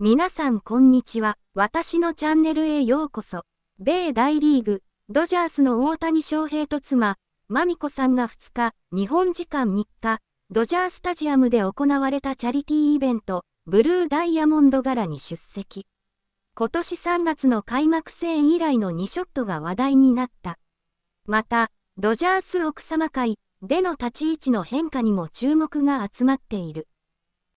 皆さんこんにちは。私のチャンネルへようこそ。米大リーグ、ドジャースの大谷翔平と妻、マミコさんが2日、日本時間3日、ドジャースタジアムで行われたチャリティーイベント、ブルーダイヤモンド柄に出席。今年3月の開幕戦以来の2ショットが話題になった。また、ドジャース奥様会での立ち位置の変化にも注目が集まっている。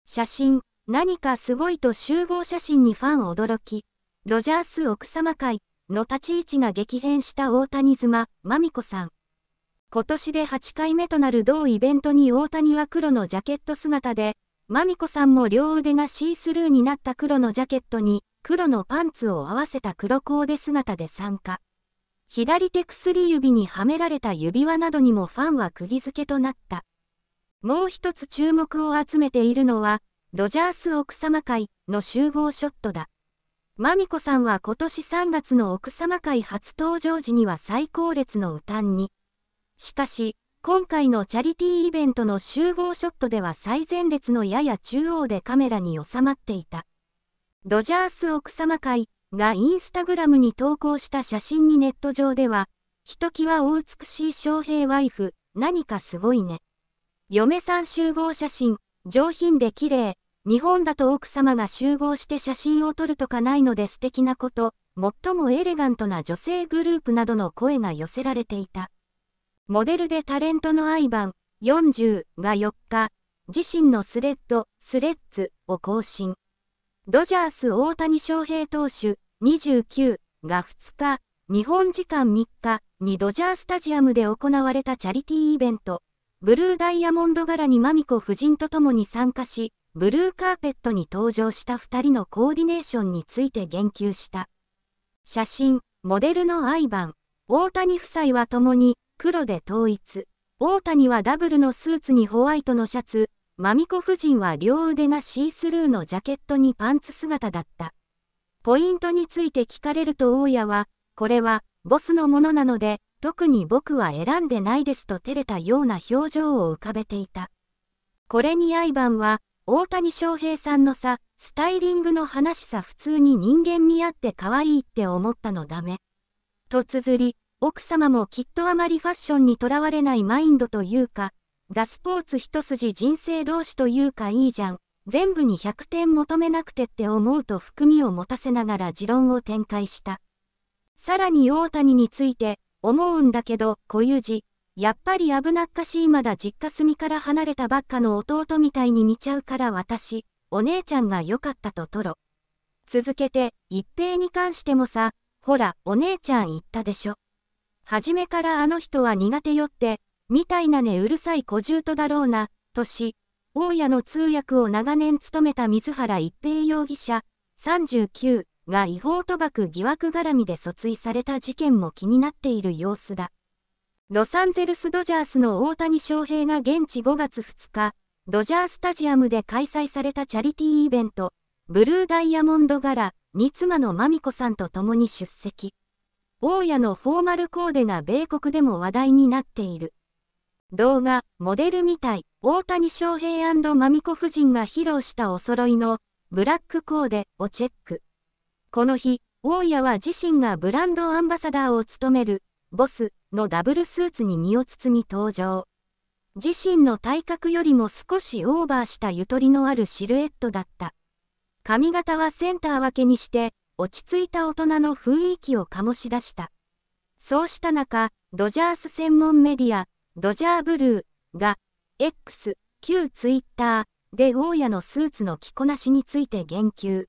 写真何かすごいと集合写真にファン驚き、ロジャース奥様会の立ち位置が激変した大谷妻、マミコさん。今年で8回目となる同イベントに大谷は黒のジャケット姿で、マミコさんも両腕がシースルーになった黒のジャケットに、黒のパンツを合わせた黒コーデ姿で参加。左手薬指にはめられた指輪などにもファンは釘付けとなった。もう一つ注目を集めているのは、ドジャース奥様会の集合ショットだ。マミコさんは今年3月の奥様会初登場時には最高列の歌に。しかし、今回のチャリティーイベントの集合ショットでは最前列のやや中央でカメラに収まっていた。ドジャース奥様会がインスタグラムに投稿した写真にネット上では、ひときわお美しい翔平ワイフ、何かすごいね。嫁さん集合写真上品で綺麗、日本だと奥様が集合して写真を撮るとかないので素敵なこと、最もエレガントな女性グループなどの声が寄せられていた。モデルでタレントのアイバン40が4日、自身のスレッド、スレッズを更新。ドジャース大谷翔平投手29が2日、日本時間3日にドジャースタジアムで行われたチャリティーイベント、ブルーダイヤモンド柄にマミコ夫人と共に参加し、ブルーカーペットに登場した2人のコーディネーションについて言及した。写真、モデルのアイバン、大谷夫妻は共に黒で統一。大谷はダブルのスーツにホワイトのシャツ、マミコ夫人は両腕がシースルーのジャケットにパンツ姿だった。ポイントについて聞かれると大家は、これはボスのものなので、特に僕は選んでないですと照れたような表情を浮かべていた。これにアイバンは、大谷翔平さんのさ、スタイリングの話さ普通に人間見合って可愛いって思ったのダメ。と綴り、奥様もきっとあまりファッションにとらわれないマインドというか、ザ・スポーツ一筋人生同士というかいいじゃん、全部に100点求めなくてって思うと含みを持たせながら持論を展開した。さらに大谷について、思うんだけど、小遊じ。やっぱり危なっかしいまだ実家住みから離れたばっかの弟みたいに見ちゃうから私、お姉ちゃんが良かったととろ。続けて、一平に関してもさ、ほら、お姉ちゃん言ったでしょ。初めからあの人は苦手よって、みたいなねうるさい小獣とだろうな、とし、大家の通訳を長年務めた水原一平容疑者、39。が違法賭博疑惑絡みで訴追された事件も気になっている様子だ。ロサンゼルス・ドジャースの大谷翔平が現地5月2日、ドジャースタジアムで開催されたチャリティーイベント、ブルーダイヤモンド柄に妻のマミコさんと共に出席。大家のフォーマルコーデが米国でも話題になっている。動画、モデルみたい、大谷翔平マミコ夫人が披露したお揃いの、ブラックコーデをチェック。この日、大家は自身がブランドアンバサダーを務める、ボスのダブルスーツに身を包み登場。自身の体格よりも少しオーバーしたゆとりのあるシルエットだった。髪型はセンター分けにして、落ち着いた大人の雰囲気を醸し出した。そうした中、ドジャース専門メディア、ドジャーブルーが、X、旧ツイッターで大家のスーツの着こなしについて言及。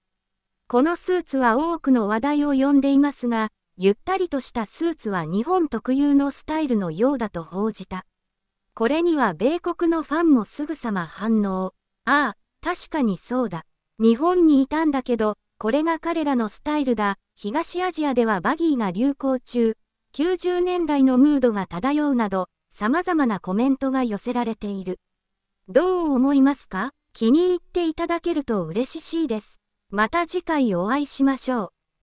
このスーツは多くの話題を呼んでいますが、ゆったりとしたスーツは日本特有のスタイルのようだと報じた。これには米国のファンもすぐさま反応。ああ、確かにそうだ。日本にいたんだけど、これが彼らのスタイルだ。東アジアではバギーが流行中、90年代のムードが漂うなど、様々なコメントが寄せられている。どう思いますか気に入っていただけると嬉しいです。また次回お会いしましょう。